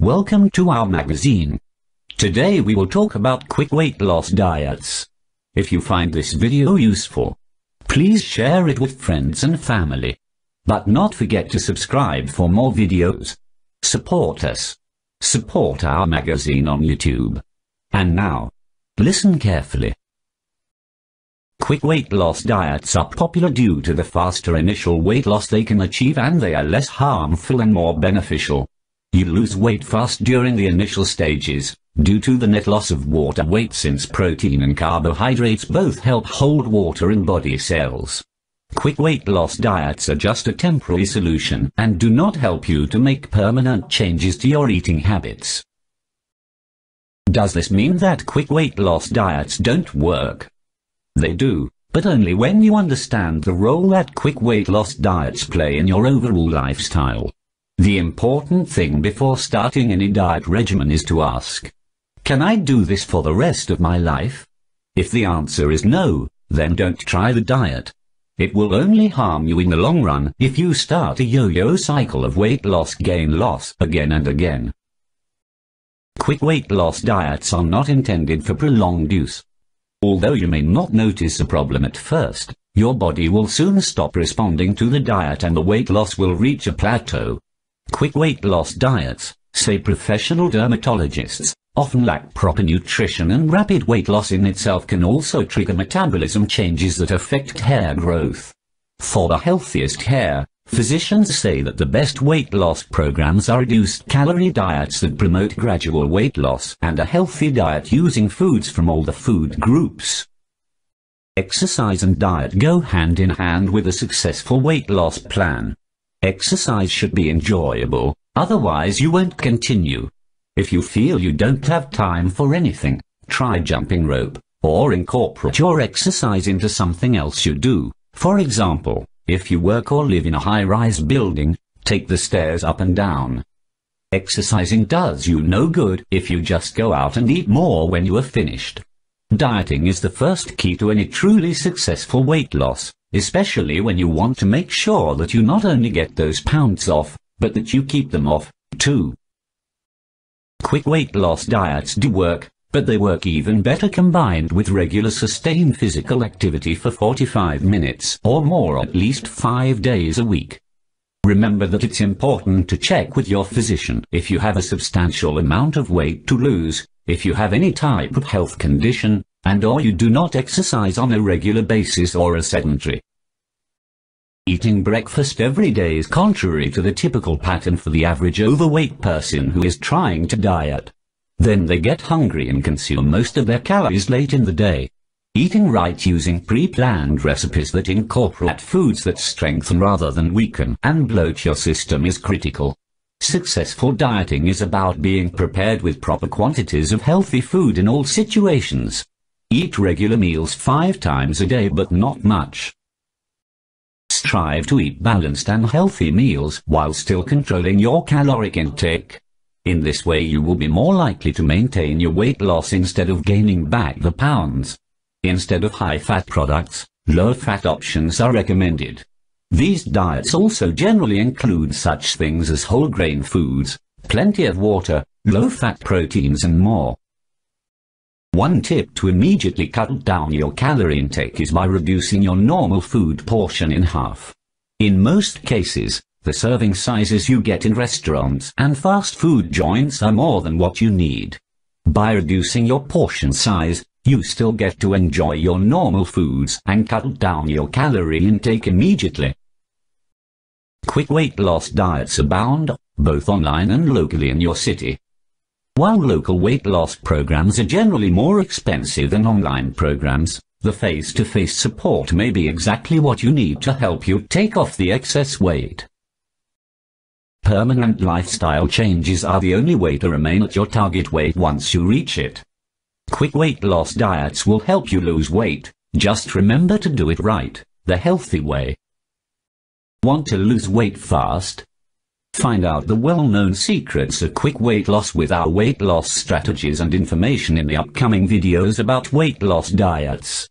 Welcome to our magazine. Today we will talk about quick weight loss diets. If you find this video useful, please share it with friends and family. But not forget to subscribe for more videos. Support us. Support our magazine on YouTube. And now, listen carefully. Quick weight loss diets are popular due to the faster initial weight loss they can achieve and they are less harmful and more beneficial. You lose weight fast during the initial stages, due to the net loss of water weight since protein and carbohydrates both help hold water in body cells. Quick weight loss diets are just a temporary solution and do not help you to make permanent changes to your eating habits. Does this mean that quick weight loss diets don't work? They do, but only when you understand the role that quick weight loss diets play in your overall lifestyle. The important thing before starting any diet regimen is to ask, can I do this for the rest of my life? If the answer is no, then don't try the diet. It will only harm you in the long run if you start a yo-yo cycle of weight loss gain loss again and again. Quick weight loss diets are not intended for prolonged use. Although you may not notice a problem at first, your body will soon stop responding to the diet and the weight loss will reach a plateau. Quick weight loss diets, say professional dermatologists, often lack proper nutrition and rapid weight loss in itself can also trigger metabolism changes that affect hair growth. For the healthiest hair, physicians say that the best weight loss programs are reduced calorie diets that promote gradual weight loss and a healthy diet using foods from all the food groups. Exercise and diet go hand in hand with a successful weight loss plan. Exercise should be enjoyable, otherwise you won't continue. If you feel you don't have time for anything, try jumping rope, or incorporate your exercise into something else you do. For example, if you work or live in a high-rise building, take the stairs up and down. Exercising does you no good if you just go out and eat more when you are finished. Dieting is the first key to any truly successful weight loss, especially when you want to make sure that you not only get those pounds off, but that you keep them off, too. Quick weight loss diets do work, but they work even better combined with regular sustained physical activity for 45 minutes or more at least 5 days a week. Remember that it's important to check with your physician if you have a substantial amount of weight to lose, if you have any type of health condition, and or you do not exercise on a regular basis or are sedentary. Eating breakfast every day is contrary to the typical pattern for the average overweight person who is trying to diet. Then they get hungry and consume most of their calories late in the day. Eating right using pre-planned recipes that incorporate foods that strengthen rather than weaken and bloat your system is critical. Successful dieting is about being prepared with proper quantities of healthy food in all situations. Eat regular meals five times a day but not much. Strive to eat balanced and healthy meals while still controlling your caloric intake. In this way you will be more likely to maintain your weight loss instead of gaining back the pounds. Instead of high-fat products, low-fat options are recommended. These diets also generally include such things as whole grain foods, plenty of water, low-fat proteins and more. One tip to immediately cut down your calorie intake is by reducing your normal food portion in half. In most cases, the serving sizes you get in restaurants and fast food joints are more than what you need. By reducing your portion size, you still get to enjoy your normal foods and cut down your calorie intake immediately. Quick weight loss diets abound, both online and locally in your city. While local weight loss programs are generally more expensive than online programs, the face-to-face -face support may be exactly what you need to help you take off the excess weight. Permanent lifestyle changes are the only way to remain at your target weight once you reach it. Quick weight loss diets will help you lose weight, just remember to do it right, the healthy way. Want to lose weight fast? Find out the well-known secrets of quick weight loss with our weight loss strategies and information in the upcoming videos about weight loss diets.